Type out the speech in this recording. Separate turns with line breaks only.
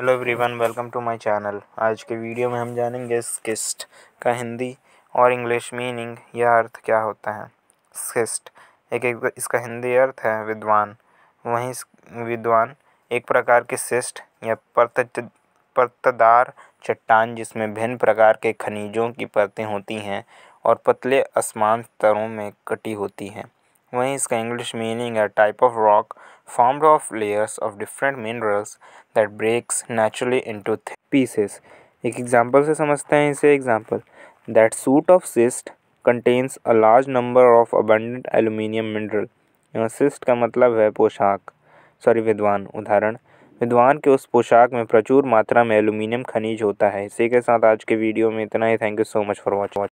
hello everyone welcome to my channel आज के video में हम जानेंगे स्किस्ट का हिंदी और इंग्लिश मीनिंग या अर्थ क्या होता है स्किस्ट एक एक इसका हिंदी अर्थ है विद्वान वहीं विद्वान एक प्रकार के सिस्ट या परत परतदार चट्टान जिसमें भिन्न प्रकार के खनिजों की परतें होती हैं और पतले आसमान स्तरों में कटी होती हैं वहीं इसका इंग्लिश मीनिंग है type of rock form of layers of different minerals that breaks naturally into thick एक एग्जाम्पल से समझते हैं इसे example that suit of schist contains a large number of abundant aluminium mineral schist का मतलब है पोशाक सॉरी विद्वान उदाहरण विद्वान के उस पोशाक में प्रचुर मात्रा में एल्यूमिनियम खनिज होता है इसी के साथ आज के वीडियो में इतना ही thank you so much for watch